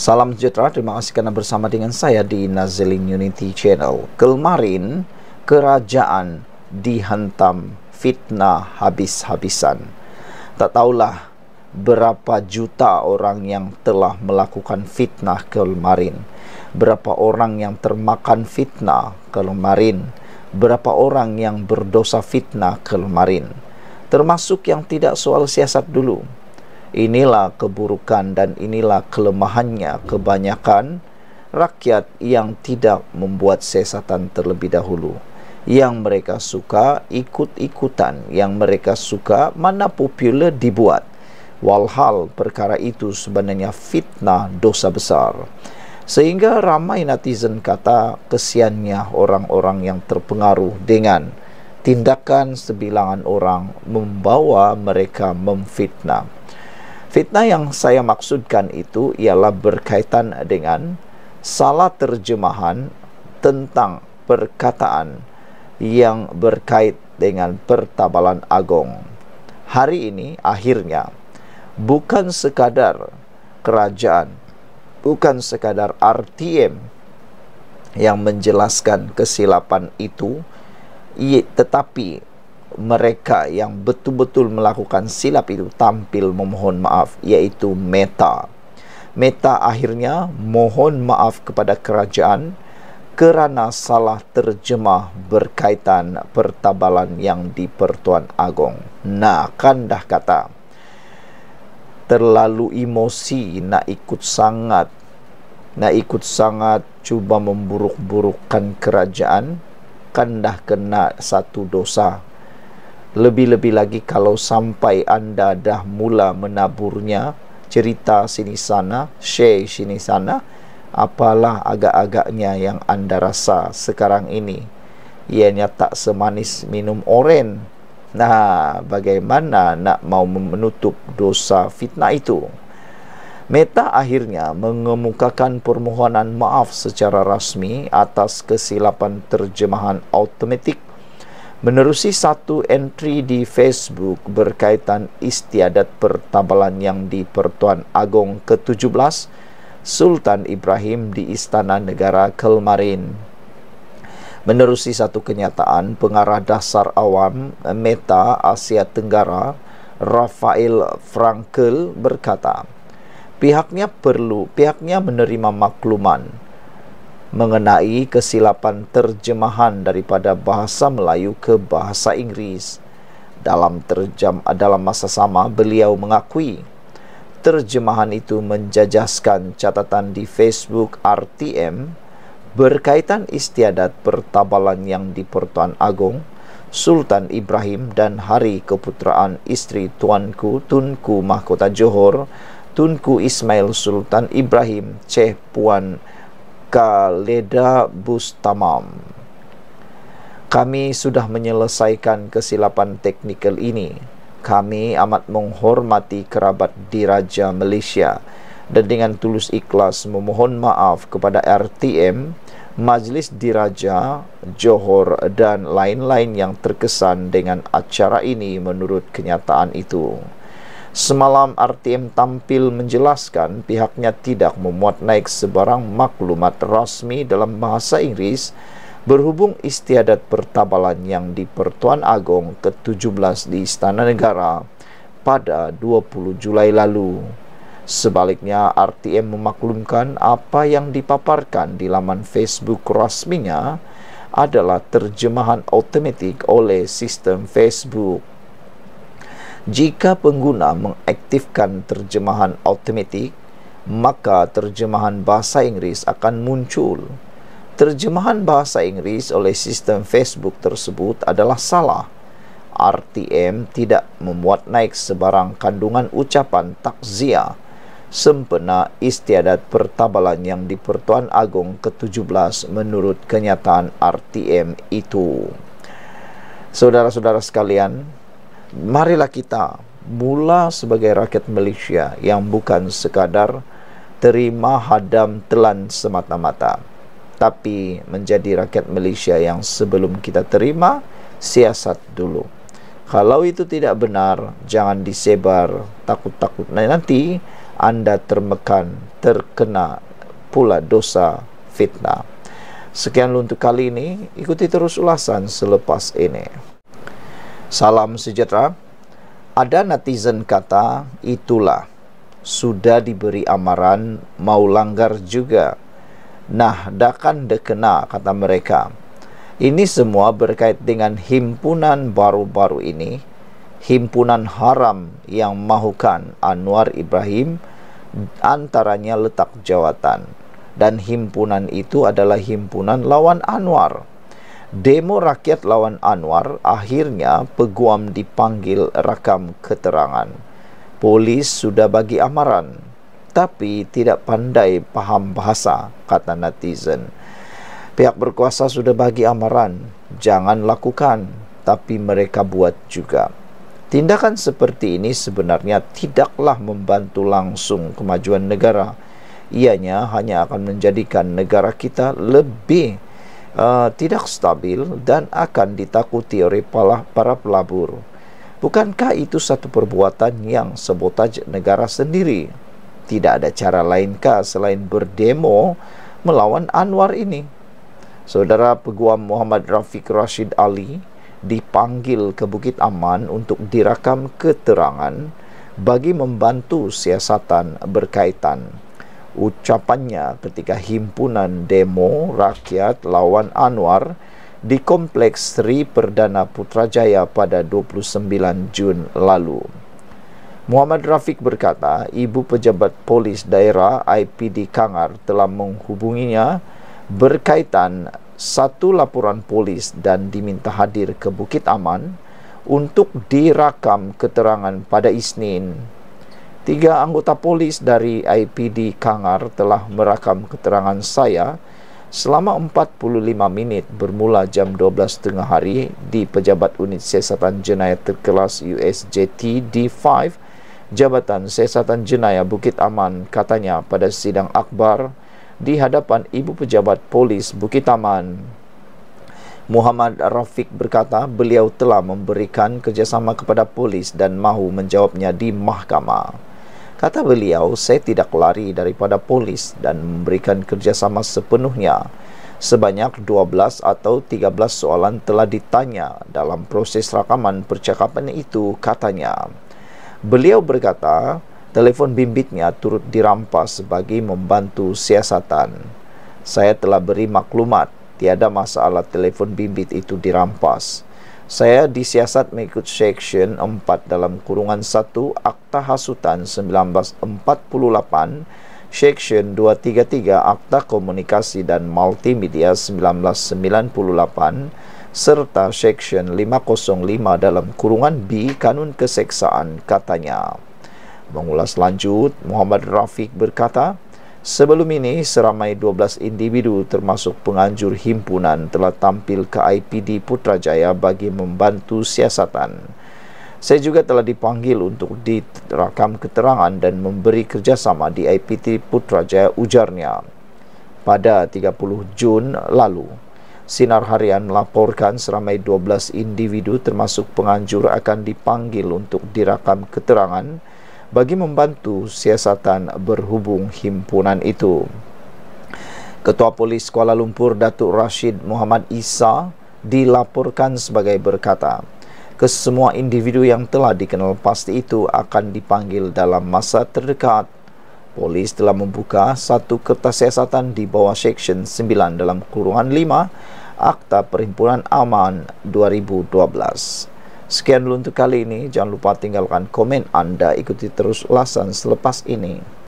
Salam sejahtera, terima kasih kerana bersama dengan saya di Nazilin Unity Channel. Kemarin, kerajaan dihantam fitnah habis-habisan. Tak tahulah berapa juta orang yang telah melakukan fitnah kemarin. Berapa orang yang termakan fitnah kemarin. Berapa orang yang berdosa fitnah kemarin. Termasuk yang tidak soal siasat dulu inilah keburukan dan inilah kelemahannya kebanyakan rakyat yang tidak membuat sesatan terlebih dahulu yang mereka suka ikut-ikutan yang mereka suka mana popular dibuat walhal perkara itu sebenarnya fitnah dosa besar sehingga ramai netizen kata kesiannya orang-orang yang terpengaruh dengan tindakan sebilangan orang membawa mereka memfitnah Fitnah yang saya maksudkan itu ialah berkaitan dengan salah terjemahan tentang perkataan yang berkait dengan pertabalan agong. Hari ini akhirnya bukan sekadar kerajaan, bukan sekadar RTM yang menjelaskan kesilapan itu tetapi mereka yang betul-betul melakukan silap itu tampil memohon maaf iaitu meta meta akhirnya mohon maaf kepada kerajaan kerana salah terjemah berkaitan pertabalan yang di Pertuan Agong. Nah, kan dah kata terlalu emosi nak ikut sangat nak ikut sangat cuba memburuk-burukkan kerajaan kan dah kena satu dosa lebih-lebih lagi kalau sampai anda dah mula menaburnya cerita sini sana, share sini sana, apalah agak-agaknya yang anda rasa sekarang ini. Ianya tak semanis minum oren. Nah, bagaimana nak mau menutup dosa fitnah itu? Meta akhirnya mengemukakan permohonan maaf secara rasmi atas kesilapan terjemahan automatik menerusi satu entry di Facebook berkaitan istiadat pertabalan yang di Pertuan Agong ke-17 Sultan Ibrahim di Istana Negara Kelmarin. Menerusi satu kenyataan pengarah dasar awam Meta Asia Tenggara Rafael Frankel berkata, pihaknya perlu pihaknya menerima makluman mengenai kesilapan terjemahan daripada bahasa Melayu ke bahasa Inggeris. Dalam terjem dalam masa sama beliau mengakui terjemahan itu menjajaskan catatan di Facebook RTM berkaitan istiadat pertabalan yang di Pertuan Agong Sultan Ibrahim dan hari keputeraan istri Tuanku Tunku Mahkota Johor Tunku Ismail Sultan Ibrahim Ceh Puan Ika Leda Bustamam. Kami sudah menyelesaikan kesilapan teknikal ini. Kami amat menghormati kerabat diraja Malaysia dan dengan tulus ikhlas memohon maaf kepada RTM, Majlis Diraja, Johor dan lain-lain yang terkesan dengan acara ini menurut kenyataan itu. Semalam RTM tampil menjelaskan pihaknya tidak memuat naik sebarang maklumat rasmi dalam bahasa Inggeris berhubung istiadat pertabalan yang di Pertuan Agong ke-17 di Istana Negara pada 20 Julai lalu. Sebaliknya, RTM memaklumkan apa yang dipaparkan di laman Facebook rasminya adalah terjemahan otomatik oleh sistem Facebook. Jika pengguna mengaktifkan terjemahan automatik, maka terjemahan bahasa Inggeris akan muncul. Terjemahan bahasa Inggeris oleh sistem Facebook tersebut adalah salah. RTM tidak memuat naik sebarang kandungan ucapan takziah sempena istiadat pertabalan yang di Pertuan Agong ke-17 menurut kenyataan RTM itu. Saudara-saudara sekalian, marilah kita mula sebagai rakyat Malaysia yang bukan sekadar terima hadam telan semata-mata tapi menjadi rakyat Malaysia yang sebelum kita terima siasat dulu kalau itu tidak benar jangan disebar takut-takut nah, nanti anda termekan terkena pula dosa fitnah sekian untuk kali ini ikuti terus ulasan selepas ini Salam sejahtera. Ada netizen kata, itulah sudah diberi amaran mau langgar juga. Nah, dakan dekena kata mereka. Ini semua berkait dengan himpunan baru-baru ini, himpunan haram yang mahukan Anwar Ibrahim antaranya letak jawatan dan himpunan itu adalah himpunan lawan Anwar. Demo rakyat lawan Anwar akhirnya peguam dipanggil rakam keterangan. Polis sudah bagi amaran tapi tidak pandai paham bahasa kata netizen. Pihak berkuasa sudah bagi amaran, jangan lakukan tapi mereka buat juga. Tindakan seperti ini sebenarnya tidaklah membantu langsung kemajuan negara. Ianya hanya akan menjadikan negara kita lebih uh, tidak stabil dan akan ditakuti oleh para pelabur. Bukankah itu satu perbuatan yang sebotaj negara sendiri? Tidak ada cara lainkah selain berdemo melawan Anwar ini? Saudara Peguam Muhammad Rafiq Rashid Ali dipanggil ke Bukit Aman untuk dirakam keterangan bagi membantu siasatan berkaitan ucapannya ketika himpunan demo rakyat lawan Anwar di Kompleks Sri Perdana Putrajaya pada 29 Jun lalu. Muhammad Rafiq berkata, Ibu Pejabat Polis Daerah IPD Kangar telah menghubunginya berkaitan satu laporan polis dan diminta hadir ke Bukit Aman untuk dirakam keterangan pada Isnin Tiga anggota polis dari IPD Kangar telah merakam keterangan saya selama 45 minit bermula jam 12.30 hari di Pejabat Unit Siasatan Jenayah Terkelas USJT D5 Jabatan Siasatan Jenayah Bukit Aman katanya pada sidang akbar di hadapan Ibu Pejabat Polis Bukit Aman. Muhammad Rafiq berkata beliau telah memberikan kerjasama kepada polis dan mahu menjawabnya di mahkamah. Kata beliau, saya tidak lari daripada polis dan memberikan kerjasama sepenuhnya. Sebanyak 12 atau 13 soalan telah ditanya dalam proses rakaman percakapan itu, katanya. Beliau berkata, telefon bimbitnya turut dirampas bagi membantu siasatan. Saya telah beri maklumat, tiada masalah telefon bimbit itu dirampas saya disiasat mengikut Seksyen 4 dalam kurungan 1 Akta Hasutan 1948, Seksyen 233 Akta Komunikasi dan Multimedia 1998, serta Seksyen 505 dalam kurungan B Kanun Keseksaan katanya. Mengulas lanjut, Muhammad Rafiq berkata, Sebelum ini, seramai 12 individu termasuk penganjur himpunan telah tampil ke IPD Putrajaya bagi membantu siasatan. Saya juga telah dipanggil untuk dirakam keterangan dan memberi kerjasama di IPT Putrajaya ujarnya. Pada 30 Jun lalu, Sinar Harian melaporkan seramai 12 individu termasuk penganjur akan dipanggil untuk dirakam keterangan bagi membantu siasatan berhubung himpunan itu. Ketua Polis Kuala Lumpur Datuk Rashid Muhammad Isa dilaporkan sebagai berkata, kesemua individu yang telah dikenal pasti itu akan dipanggil dalam masa terdekat. Polis telah membuka satu kertas siasatan di bawah Seksyen 9 dalam kurungan 5 Akta Perhimpunan Aman 2012. Sekian dulu untuk kali ini. Jangan lupa tinggalkan komen Anda. Ikuti terus ulasan selepas ini.